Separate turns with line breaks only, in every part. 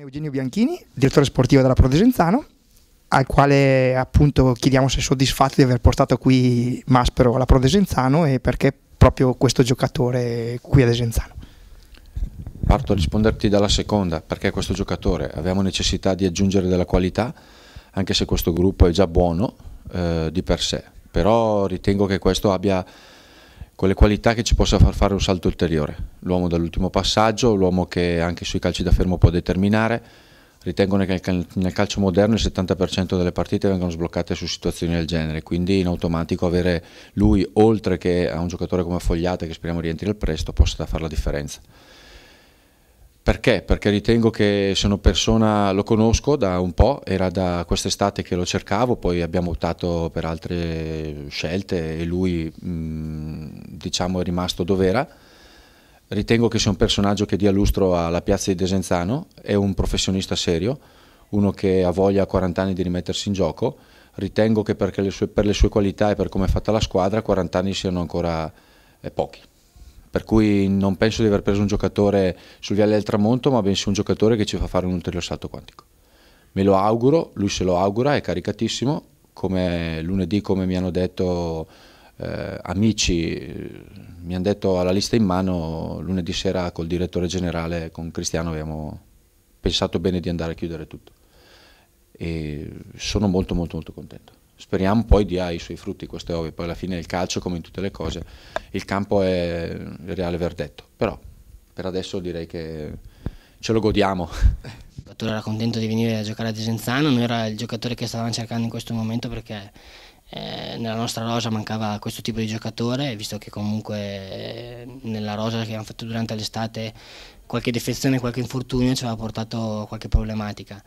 Eugenio Bianchini, direttore sportivo della Prodesenzano, al quale appunto chiediamo se è soddisfatto di aver portato qui Maspero alla Prodesenzano e perché proprio questo giocatore qui ad Esenzano.
Parto a risponderti dalla seconda, perché questo giocatore abbiamo necessità di aggiungere della qualità, anche se questo gruppo è già buono eh, di per sé, però ritengo che questo abbia con le qualità che ci possa far fare un salto ulteriore. L'uomo dall'ultimo passaggio, l'uomo che anche sui calci da fermo può determinare. Ritengono che nel calcio moderno il 70% delle partite vengano sbloccate su situazioni del genere, quindi in automatico avere lui, oltre che a un giocatore come Fogliate, che speriamo rientri al presto, possa fare la differenza. Perché? Perché ritengo che sono persona, lo conosco da un po', era da quest'estate che lo cercavo, poi abbiamo optato per altre scelte e lui mm, diciamo è rimasto dove era. Ritengo che sia un personaggio che dia lustro alla piazza di Desenzano, è un professionista serio, uno che ha voglia a 40 anni di rimettersi in gioco. Ritengo che le sue, per le sue qualità e per come è fatta la squadra 40 anni siano ancora eh, pochi per cui non penso di aver preso un giocatore sul viale del tramonto, ma bensì un giocatore che ci fa fare un ulteriore salto quantico. Me lo auguro, lui se lo augura, è caricatissimo, come lunedì come mi hanno detto eh, amici, eh, mi hanno detto alla lista in mano, lunedì sera col direttore generale, con Cristiano, abbiamo pensato bene di andare a chiudere tutto. E sono molto molto molto contento speriamo poi dia i suoi frutti questo è ovvio, poi alla fine il calcio come in tutte le cose, il campo è il reale verdetto, però per adesso direi che ce lo godiamo. Il
giocatore era contento di venire a giocare a Desenzano, non era il giocatore che stavamo cercando in questo momento perché eh, nella nostra rosa mancava questo tipo di giocatore, visto che comunque eh, nella rosa che abbiamo fatto durante l'estate qualche defezione, qualche infortunio ci aveva portato qualche problematica.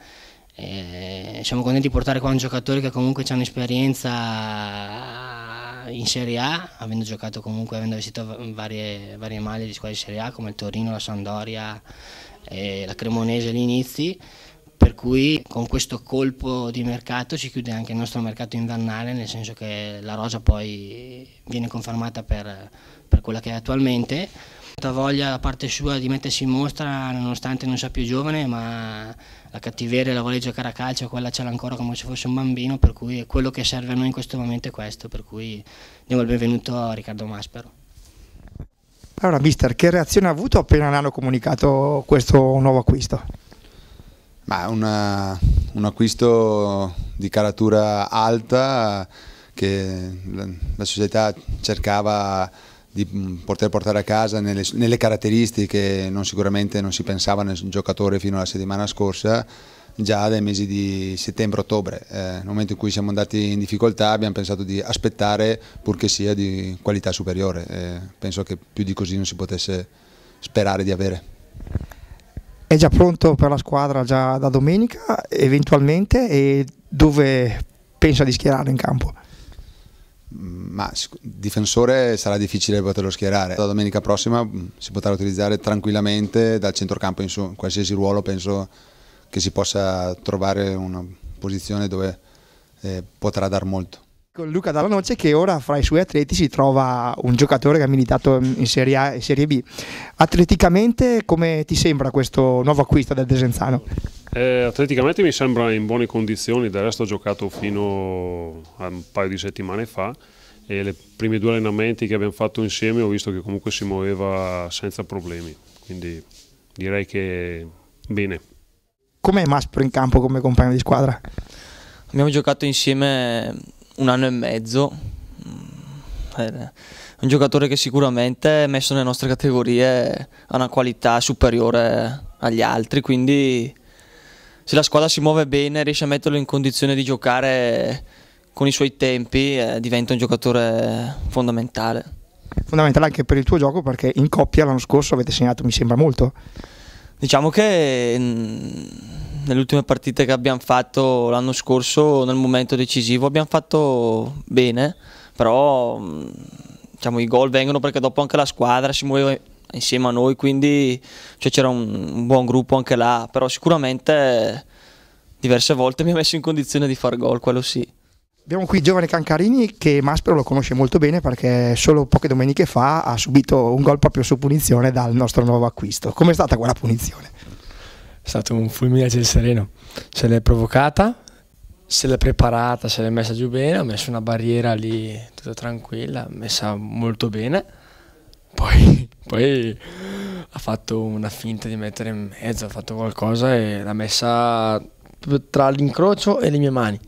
Eh, siamo contenti di portare qua un giocatore che comunque ha un'esperienza in Serie A, avendo giocato comunque, avendo vestito varie, varie maglie di squadre di Serie A come il Torino, la Sandoria e la Cremonese agli inizi per cui con questo colpo di mercato si chiude anche il nostro mercato invernale, nel senso che la rosa poi viene confermata per, per quella che è attualmente, certa voglia da parte sua di mettersi in mostra nonostante non sia più giovane, ma la cattiveria, e la voglia di giocare a calcio, quella ce l'ha ancora come se fosse un bambino, per cui quello che serve a noi in questo momento è questo, per cui diamo il benvenuto a Riccardo Maspero.
Allora, mister, che reazione ha avuto appena ne hanno comunicato questo nuovo acquisto?
Ma una, un acquisto di caratura alta che la, la società cercava di mm, poter portare a casa nelle, nelle, caratteristiche non sicuramente non si pensava nel giocatore fino alla settimana scorsa già dai mesi di settembre-ottobre eh, nel momento in cui siamo andati in difficoltà abbiamo pensato di aspettare purché sia di qualità superiore eh, penso che più di così non si potesse sperare di avere
è già pronto per la squadra già da domenica eventualmente e dove pensa di schierare in campo?
Mm, ma difensore sarà difficile poterlo schierare. La domenica prossima mm, si potrà utilizzare tranquillamente dal centrocampo in su, in qualsiasi ruolo penso che si possa trovare una posizione dove eh, potrà dar molto.
Luca Dallanoce che ora fra i suoi atleti si trova un giocatore che ha militato in Serie A e Serie B. Atleticamente come ti sembra questo nuovo acquisto del Desenzano?
Eh, atleticamente mi sembra in buone condizioni, del resto ho giocato fino a un paio di settimane fa e i primi due allenamenti che abbiamo fatto insieme ho visto che comunque si muoveva senza problemi, quindi direi che bene.
Com'è Maspro in campo come compagno di squadra? Abbiamo
giocato insieme
un anno e mezzo, eh, un giocatore che sicuramente messo nelle nostre categorie ha una qualità superiore agli altri, quindi se la squadra si muove bene, riesce a metterlo in condizione di giocare con i suoi tempi, eh, diventa un giocatore fondamentale. Fondamentale anche per il tuo gioco perché in coppia l'anno scorso avete segnato, mi sembra molto. Diciamo che mm, nelle ultime partite che abbiamo fatto l'anno scorso, nel momento decisivo, abbiamo fatto bene, però mm, diciamo, i gol vengono perché dopo anche la squadra si muove, insieme a noi, quindi cioè, c'era un, un, buon gruppo anche là, però sicuramente diverse volte mi ha messo in condizione di far gol, quello sì. Abbiamo qui il giovane Cancarini che Maspero lo conosce molto bene perché solo poche domeniche fa ha subito un gol proprio su punizione dal nostro nuovo acquisto. Com'è stata quella punizione? È stato un fulmine a ciel sereno, se l'è provocata, se l'è preparata, se l'è messa giù bene, ha messo una barriera lì tutta tranquilla, messa molto bene poi, poi ha fatto una finta di mettere in mezzo, ha fatto qualcosa e l'ha messa tra l'incrocio e le mie mani.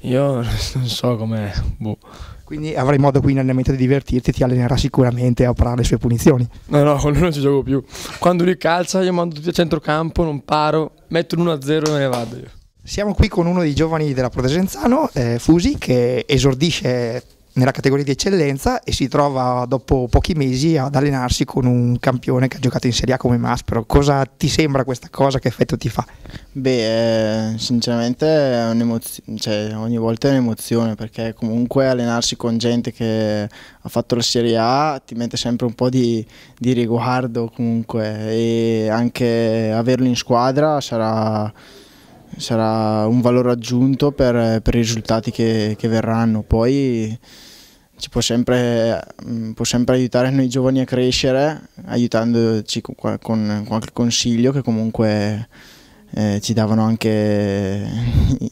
Io non so come. Boh. Quindi avrai modo qui in allenamento di divertirti, ti allenerà sicuramente a operare le sue punizioni. No, no, con lui non ci gioco più. Quando lui calcia, io mando tutti a centrocampo, non paro, metto l'1-0 e me ne vado io. Siamo qui con uno dei giovani della Protesenzano, eh, Fusi, che esordisce nella categoria di eccellenza e si trova dopo pochi mesi ad allenarsi con un campione che ha giocato in Serie A come Maspero. Cosa ti sembra questa cosa? Che effetto ti fa? Beh, eh, sinceramente cioè, ogni volta è un'emozione perché comunque allenarsi con gente che ha fatto la Serie A ti mette sempre un po' di, di riguardo comunque e anche averlo in squadra sarà sarà un valore aggiunto per, per i risultati che, che, verranno. Poi ci può sempre, mm, può sempre, aiutare noi giovani a crescere, aiutandoci con, con qualche consiglio che comunque eh, ci davano anche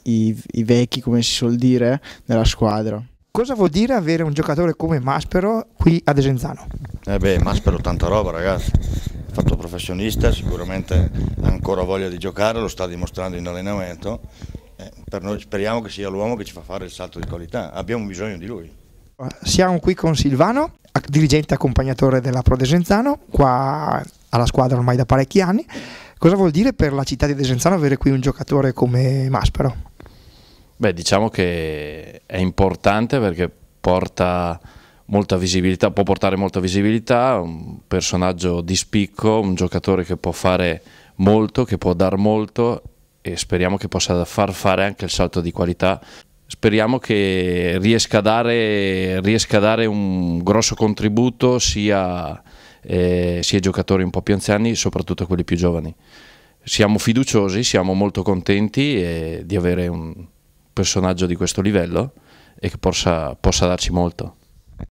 i, i vecchi, come si suol dire, della squadra. Cosa vuol dire avere un giocatore come Maspero qui a Desenzano? Eh beh, Maspero tanta roba ragazzi fatto professionista, sicuramente ha ancora voglia di giocare, lo sta dimostrando in allenamento. Eh, noi, speriamo che sia l'uomo che ci fa fare il salto di qualità, abbiamo bisogno di lui. Siamo qui con Silvano, dirigente accompagnatore della Pro Desenzano, qua alla squadra ormai da parecchi anni. Cosa vuol dire per la città di Desenzano avere qui un giocatore come Maspero?
Beh, diciamo che è importante perché porta molta visibilità, può portare molta visibilità, un personaggio di spicco, un giocatore che può fare molto, che può dar molto e speriamo che possa far fare anche il salto di qualità. Speriamo che riesca a dare, riesca a dare un grosso contributo sia, eh, ai giocatori un po' più anziani, soprattutto a quelli più giovani. Siamo fiduciosi, siamo molto contenti eh, di avere un personaggio di questo livello e che possa, possa darci molto.